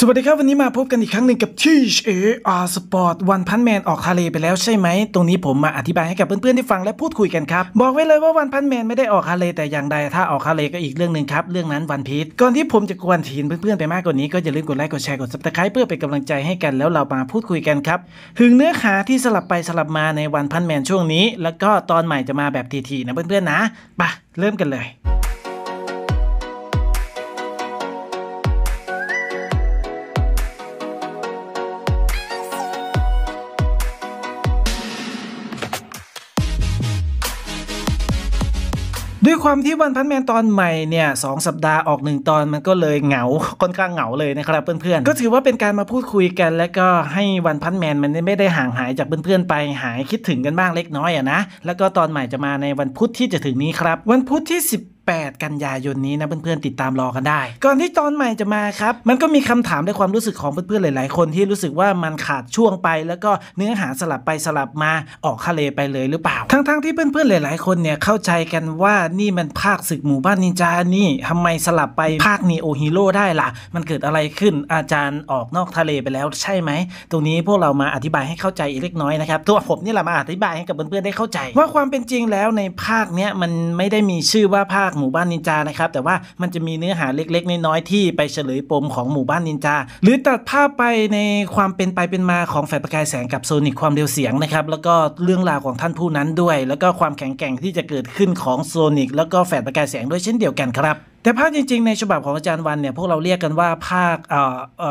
สวัสดีครับ วันนี้มาพบกันอีกครั้งหนึ่งกับ THR Sport วันพันแมนออกทะเลไปแล้วใช่ไหมตรงนี้ผมมาอธิบายให้กับเพื่อนๆที่ฟังและพูดคุยกันครับ บอกไว้เลยว่าวันพันแมนไม่ได้ออกทะเลแต่อย่างใด ถ้าออกทะเลก็อีกเรื่องหนึ่งครับเรื่องนั้นวันพีชก่อนที่ผมจะกวนทีนเพื่อนๆไปมากกว่านี้ก็อย่าลืมกดไลค์กดแชร์กดซับสไครป์เพื่อเป็นกำลังใจให้กัน แล้วเรามาพูดคุยกันครับถึงเนื้อหาที่สลับไปสลับมาในวันพันแมนช่วงนี้ แล้วก็ตอนใหม่จะมาแบบทีๆนะเพื่อนๆนะไปเริ่มกันเลยด้วยความที่วันพันแมนตอนใหม่เนี่ยสสัปดาห์ออกหนึ่งตอนมันก็เลยเหงาค่อนข้างเหงาเลยนะครับเพื่อนๆก็ถือว่าเป็นการมาพูดคุยกัน และก็ให้วันพันแมนมันไม่ได้ห่างหายจากเพื่อนๆไปหายคิดถึงกันบ้างเล็กน้อยอะนะแล้วก็ตอนใหม่จะมาในวันพุธที่จะถึงนี้ครับวันพุธที่ 10 8 กันยายนนี้นะเพื่อนๆติดตามรอกันได้ ก่อนที่ตอนใหม่จะมาครับมันก็มีคำถามในความรู้สึกของเพื่อนๆหลายๆ คนที่รู้สึกว่ามันขาดช่วงไปแล้วก็เนื้อหาสลับไปสลับมาออกทะเลไปเลยหรือเปล่าทั้งๆที่เพื่อนๆหลายๆคนเนี่ยเข้าใจกันว่านี่มันภาคศึกหมู่บ้านนินจานี่ทำไมสลับไปภาคนีโอฮีโร่ได้ล่ะ มันเกิดอะไรขึ้นอาจารย์ออกนอกทะเลไปแล้วใช่ไหมตรงนี้พวกเรามาอธิบายให้เข้าใจเล็กน้อยนะครับตัวผมนี่แหละมาอธิบายให้กับเพื่อนๆได้เข้าใจ ว่าความเป็นจริงแล้วในภาคเนี้ยมันไม่ได้มีชื่อว่าภาคหมู่บ้านนินจานะครับ แต่ว่ามันจะมีเนื้อหาเล็กๆ น้อยๆที่ไปเฉลยปมของหมู่บ้านนินจาหรือตัดภาพไปในความเป็นไปเป็นมาของแฟประกายแสงกับโซนิกความเร็วเสียงนะครับ แล้วก็เรื่องราวของท่านผู้นั้นด้วย แล้วก็ความแข็งแกร่งที่จะเกิดขึ้นของโซนิกแล้วก็แฟประกายแสงด้วยเช่นเดียวกันครับแต่ภาคจริงๆในฉบับของอาจารย์วันเนี่ยพวกเราเรียกกันว่าภาคเอ่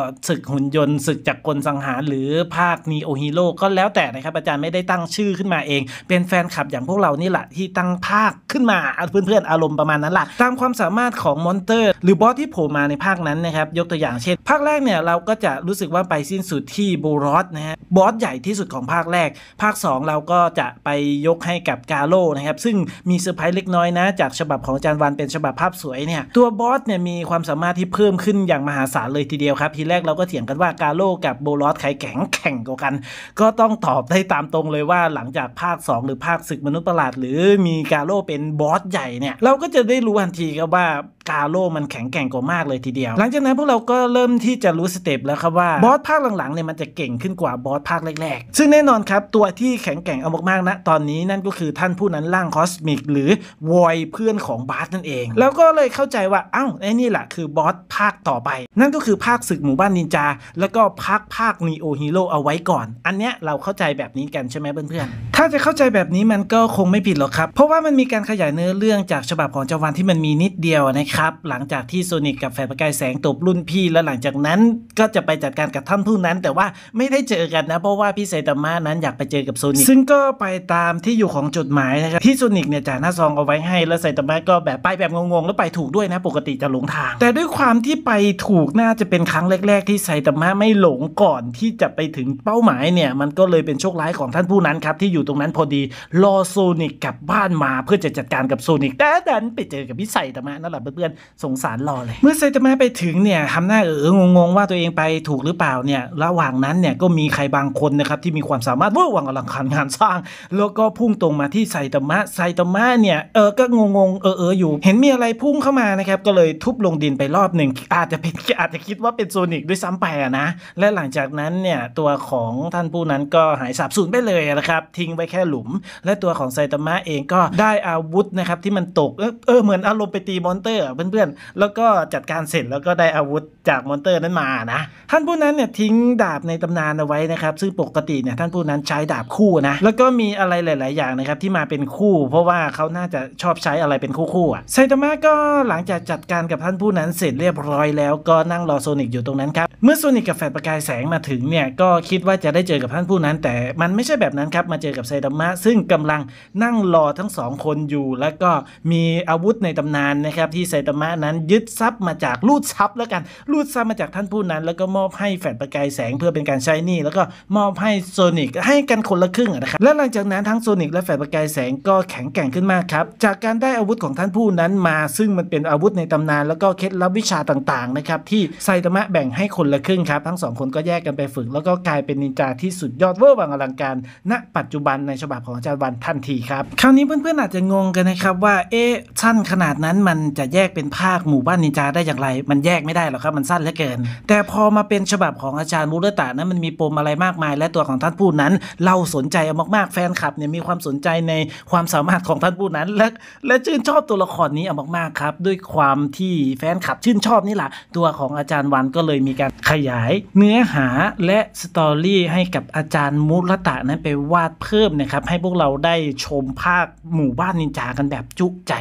อศึกหุ่นยนต์ ศึกจากกลสังหาร หรือภาคนีโอฮีโร่ก็แล้วแต่นะครับ อาจารย์ไม่ได้ตั้งชื่อขึ้นมาเอง เป็นแฟนคลับอย่างพวกเรานี่แหละที่ตั้งภาคขึ้นมาเพื่อนๆอารมณ์ประมาณนั้นแหละตามความสามารถของมอนเตอร์ หรือบอสที่โผล่มาในภาคนั้นนะครับ ยกตัวอย่างเช่นภาคแรกเนี่ยเราก็จะรู้สึกว่าไปสิ้นสุดที่บบรอสนะฮะบอสใหญ่ที่สุดของภาคแรก ภาค 2เราก็จะไปยกให้กับกาโลนะครับซึ่งมีเซอร์ไพรส์เล็กน้อยนะ จากฉบับของอาจารย์วันเป็นฉบับภาพสวยเนี่ยี่ยตัวบอสเนี่ยมีความสามารถที่เพิ่มขึ้นอย่างมหาศาลเลยทีเดียวครับ ทีแรกเราก็เถียงกันว่ากาโลกับโบลอสใครแข็งแข่งกว่ากัน ก็ต้องตอบได้ตามตรงเลยว่าหลังจากภาค 2 หรือภาคศึกมนุษย์ประหลาด หรือมีกาโลเป็นบอสใหญ่เนี่ย เราก็จะได้รู้ทันทีครับว่ากาโลมันแข็งแกร่งกว่ามากเลยทีเดียว หลังจากนั้นพวกเราก็เริ่มที่จะรู้สเต็ปแล้วครับว่าบอสภาคหลังๆเนี่ยมันจะเก่งขึ้นกว่าบอสภาคแรกๆ ซึ่งแน่นอนครับ ตัวที่แข็งแกร่งเอามากๆ นะ ตอนนี้นั่นก็คือท่านผู้นั้นร่างคอสมิกหรือวอยเพื่อนของบาสนั่นเอง แล้วก็เลยเข้าใจว่า เอ้าไอ้นี่แหละคือบอสภาคต่อไป นั่นก็คือภาคศึกหมู่บ้านนินจา แล้วก็ภาคภาคนีโอฮีโร่เอาไว้ก่อน อันเนี้ยเราเข้าใจแบบนี้กันใช่ไหมเพื่อนๆถ้าจะเข้าใจแบบนี้มันก็คงไม่ผิดหรอกครับ เพราะว่ามันมีการขยายเนื้อเรื่องจากฉบับของจวันที่มันมีนิดเดียวนะครับ หลังจากที่โซนิกกับแฟนประกายแสงตบรุ่นพี่ แล้วหลังจากนั้นก็จะไปจัดการกับท่านผู้นั้น แต่ว่าไม่ได้เจอกันนะ เพราะว่าพี่ไซตามะนั้นอยากไปเจอกับโซนิกซึ่งก็ไปตามที่อยู่ของจดหมายนะครับที่โซนิกเนี่ยจ่าหน้าซองเอาไว้ให้ แล้วไซตามะก็แบบไปแบบงงๆ แล้วไปถูกด้วยนะปกติจะหลงทาง แต่ด้วยความที่ไปถูกน่าจะเป็นครั้งแรก ๆ ที่ไซตามะไม่หลงก่อนที่จะไปถึงเป้าหมายเนี่ยมันก็เลยเป็นโชคร้ายของท่านผู้นั้นครับที่อยู่ตรงนั้นพอดีรอโซนิกกลับบ้านมาเพื่อจะจัดการกับโซนิกแต่ดันไปเจอกับพี่ไซตามะนั่นแหละเพื่อนๆสงสารรอเลย เมื่อไซตามะไปถึงเนี่ยทำหน้าเอองงๆ ว่าตัวเองไปถูกหรือเปล่าเนี่ยระหว่างนั้นเนี่ยก็มีใครบางคนนะครับที่มีความสามารถว่าวางอลังการงานสร้างแล้วก็พุ่งตรงมาที่ไซตามะไซตามะเนี่ยเออก็งงๆ เออเอออยู่เห็นมีอะไรพุ่งเข้ามานะครับก็เลยทุบลงดินไปรอบหนึ่งอาจจะเป็นอาจจะคิดว่าเป็นโซนิกด้วยซ้ำไปอะนะและหลังจากนั้นเนี่ยตัวของท่านผู้นั้นก็หายสาบสูญไปเลยนะครับทิ้งไว้แค่หลุม และตัวของไซตามะเองก็ได้อาวุธนะครับที่มันตกเออเหมือนอารมณ์ไปตีมอนเตอร์เพื่อนๆแล้วก็จัดการเสร็จแล้วก็ได้อาวุธจากมอนเตอร์นั้นมานะท่านผู้นั้นเนี่ยทิ้งดาบในตำนานเอาไว้นะครับซึ่งปกติเนี่ยท่านผู้นั้นใช้ดาบคู่นะแล้วก็มีอะไรหลายๆอย่างนะครับที่มาเป็นคู่ เพราะว่าเขาน่าจะชอบใช้อะไรเป็นคู่คอ่ะไซตามะก็หลังจากจัดการกับท่านผู้นั้นเสร็จเรียบร้อยแล้วก็นั่งรอโซนิกอยู่ตรงนั้นครับเมื่อโซนิกกับแฟดประกายแสงมาถึงเนี่ยก็คิดว่าจะได้เจอกับท่านผู้นั้น แต่มันไม่ใช่แบบนั้นครับมาเจอกับไซดามะซึ่งกำลังนั่งรอทั้งสองคนอยู่ แล้วก็มีอาวุธในตำนานนะครับที่ไซดามะนั้นยึดทรัพย์มาจากลูดทรัพย์แล้วกันลูดทรัพย์มาจากท่านผู้นั้นแล้วก็มอบให้แฟลประกายแสงเพื่อเป็นการใช้นี่แล้วก็มอบให้โซนิกให้กันคนละครึ่งนะครับและหลังจากนั้นทั้งโซนิกและแฟลประกายแสงก็แข็งแกร่งขึ้นมากครับจากการได้อาวุธของท่านผู้นั้นมา ซึ่งมันเป็นอาวุธในตำนาน แล้วก็เคล็ดลับวิชาต่างๆนะครับที่ไซตามะแบ่งให้คนละครึ่งครับ ทั้งสองคนก็แยกกันไปฝึกแล้วก็กลายเป็นนินจาที่สุดยอดเวอร์วังอลังการณปัจจุบันามในฉบับของอาจารย์วันทันทีครับคราวนี้เพื่อนๆอาจจะงงกันนะครับว่าเอ๊ะสั้นขนาดนั้นมันจะแยกเป็นภาคหมู่บ้านนินจาได้อย่างไร มันแยกไม่ได้หรอกครับมันสั้นเหลือเกินแต่พอมาเป็นฉบับของอาจารย์มูรตะนั้นมันมีปมอะไรมากมาย และตัวของท่านผู้นั้นเราสนใจมากๆแฟนคลับเนี่ยมีความสนใจในความสามารถของท่านผู้นั้นและและชื่นชอบตัวละครนี้เอามากๆครับ ด้วยความที่แฟนคลับชื่นชอบนี่แหละตัวของอาจารย์วันก็เลยมีการขยาย เนื้อหาและสตอรี่ให้กับอาจารย์มูรตะนั้นไปวาดเพิ่มพิ่มนะครับให้พวกเราได้ชมภาคหมู่บ้านนินจากันแบบจุใจ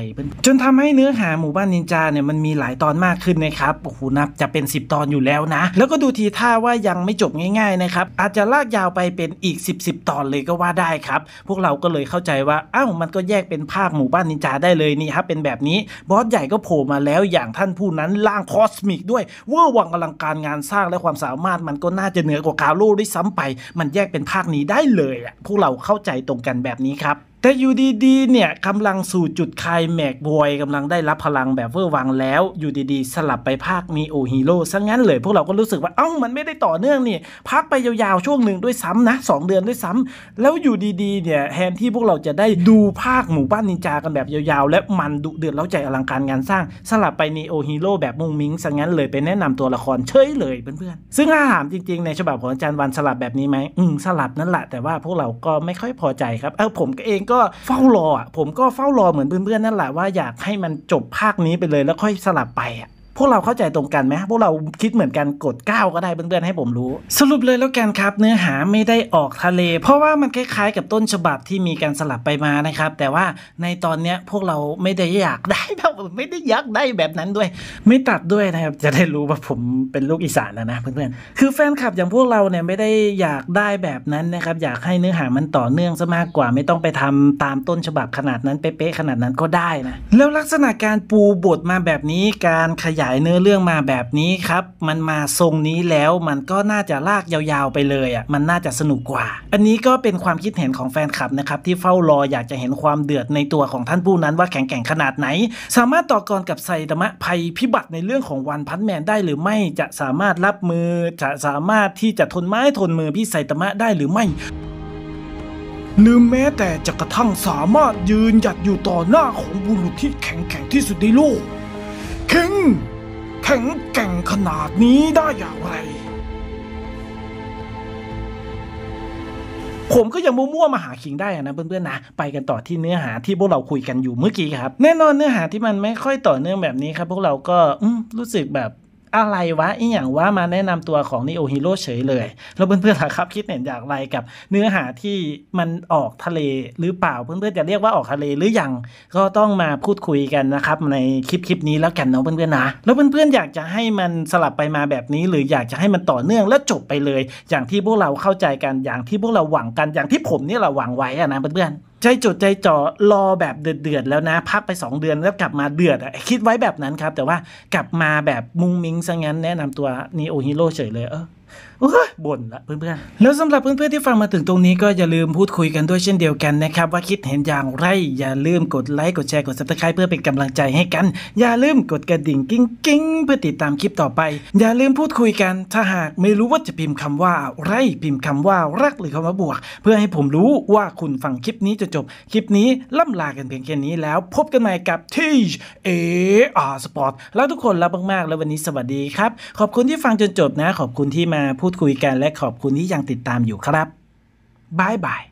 จนทำให้เนื้อหาหมู่บ้านนินจาเนี่ยมันมีหลายตอนมากขึ้นนะครับโอ้โหนับจะเป็น 10 ตอนอยู่แล้วนะ แล้วก็ดูทีท่าว่ายังไม่จบง่ายๆนะครับอาจจะลากยาวไปเป็นอีก 10บ0ตอนเลยก็ว่าได้ครับพวกเราก็เลยเข้าใจว่า อ้าวมันก็แยกเป็นภาคหมู่บ้านนินจาได้เลยนี่ครับเป็นแบบนี้บอสใหญ่ก็โผล่มาแล้วอย่างท่านผู้นั้นล่างคอสมิกด้วยเวอร์วังอลังการงานสร้างและความสามารถมันก็น่าจะเหนือกว่าคาโร่ด้วยซ้ำไป มันแยกเป็นภาคนี้ได้เลยอะพวกเราเข้าใจตรงกันแบบนี้ครับแต่อยู่ดีๆ เนี่ยกำลังสู่จุดคายแม็กบอยกำลังได้รับพลังแบบเวอร์วังแล้วอยู่ดีๆ สลับไปภาคมีโอฮีโร่ซะงั้นเลยพวกเราก็รู้สึกว่า เอ้ามันไม่ได้ต่อเนื่องนี่พักไปยาว ๆ ช่วงหนึ่งด้วยซ้ำนะ 2 เดือนด้วยซ้ำแล้วอยู่ดีๆเนี่ยแทนที่พวกเราจะได้ดูภาคหมู่บ้านนินจากันแบบยาว ๆ และมันดุเดือดเล้าใจอลังการงานสร้าง สลับไปนีโอฮีโร่แบบมุงมิงซะงั้นเลยไปแนะนำตัวละครเฉยเลยเพื่อนๆซึ่งถาามจริงๆ ในฉบับของอาจารย์วันสลับแบบนี้ไหมอืมสลับนั่นแหละแต่ว่าพวกเราก็ไม่ค่อยพอใจครับเออผมก็เองก็ก็เฝ้ารอผมก็เฝ้ารอเหมือนเพื่อนๆนั่นแหละว่าอยากให้มันจบภาคนี้ไปเลยแล้วค่อยสลับไปอ่ะพวกเราเข้าใจตรงกันไหมพวกเราคิดเหมือนกันกด 9 ก็ได้เพื่อนๆให้ผมรู้ สรุปเลยแล้วกันครับ เนื้อหาไม่ได้ออกทะเล เพราะว่ามันคล้ายๆ กับต้นฉบับที่มีการสลับไปมานะครับแต่ว่าในตอนเนี้ยพวกเราไม่ได้อยากได้แบบไม่ได้อยากได้แบบนั้นด้วย ไม่ตัดด้วยนะครับจะได้รู้ว่าผมเป็นลูกอีสานนะนะเพื่อนๆคือแฟนคลับอย่างพวกเราเนี่ยไม่ได้อยากได้แบบนั้นนะครับอยากให้เนื้อหามันต่อเนื่องซะมากกว่า ไม่ต้องไปทำตามต้นฉบับขนาดนั้นเป๊ะๆขนาดนั้นก็ได้นะแล้วลักษณะการปูบทมาแบบนี้การขยายายเนื้อเรื่องมาแบบนี้ครับ มันมาทรงนี้แล้ว มันก็น่าจะลากยาวๆ ไปเลยอ่ะ มันน่าจะสนุกกว่า อันนี้ก็เป็นความคิดเห็นของแฟนคลับนะครับ ที่เฝ้ารออยากจะเห็นความเดือดในตัวของท่านผู้นั้น ว่าแข็งแกร่งขนาดไหน สามารถต่อกรกับไซตมะภัยพิบัติในเรื่องของวันพันแมนได้หรือไม่ จะสามารถรับมือ จะสามารถที่จะทนไม้ทนมือพี่ไซตมะได้หรือไม่หรือแม้แต่จะกระทั่งสามารถยืนหยัดอยู่ต่อหน้าของบุรุษที่แข็งแกร่งที่สุดในโลกคิงแข็งแกร่งขนาดนี้ได้อย่างไร ผมก็ยังมั่วๆมาหาคิงได้นะเพื่อนๆ นะ ไปกันต่อที่เนื้อหา ที่พวกเราคุยกันอยู่เมื่อกี้ครับ แน่นอนเนื้อหาที่มันไม่ค่อยต่อเนื่องแบบนี้ครับ พวกเราก็รู้สึกแบบอะไรวะอีอย่างว่ามาแนะนำตัวของนิโอฮีโร่เฉยเลยแล้วเพื่อนๆล่ะครับคิดเห็นอย่างไรกับ เนื้อหาที่มันออกทะเลหรือเปล่าเพื่อนๆจะเรียกว่าออกทะเลหรือยัง ก็ต้องมาพูดคุยกันนะครับในคลิปคลิปนี้แล้วกันเนาะเพื่อนๆนะ แล้วเพื่อนๆอยากจะให้มันสลับไปมาแบบนี้ หรืออยากจะให้มันต่อเนื่องและจบไปเลยอย่างที่พวกเราเข้าใจกันอย่างที่พวกเราหวังกันอย่างที่ผมนี่เราหวังไว้อะนะเพื่อนๆใจจดใจจ่อรอแบบเดือด ๆ แล้วนะ พักไป 2 เดือน แล้วกลับมาเดือดอะคิดไว้แบบนั้นครับ แต่ว่ากลับมาแบบมุงมิงซะงั้นแนะนำตัวนีโอฮีโร่เฉยเลยเออบ่นละเพื่อนๆ แล้วสำหรับเพื่อนๆที่ฟังมาถึงตรงนี้ก็อย่าลืมพูดคุยกันด้วยเช่นเดียวกันนะครับ ว่าคิดเห็นอย่างไร อย่าลืมกดไลค์กดแชร์กดซับสไครป์เพื่อเป็นกำลังใจให้กัน อย่าลืมกดกระดิ่งกิ้งกิ้งเพื่อติดตามคลิปต่อไป อย่าลืมพูดคุยกัน ถ้าหากไม่รู้ว่าจะพิมพ์คำว่าไรพิมพ์คำว่ารักหรือคำว่าบวก เพื่อให้ผมรู้ว่าคุณฟังคลิปนี้จะจบคลิปนี้ล่ำลากันเพียงแค่นี้แล้วพบกันใหม่กับทีเออสปอร์ตแล้วทุกคนรับมากๆแล้ววันนี้สวัสดีครับ ขอบคุณที่ฟังจนจบนะขอบคุณที่มาพูดพูดคุยกันและขอบคุณที่ยังติดตามอยู่ครับบาย บาย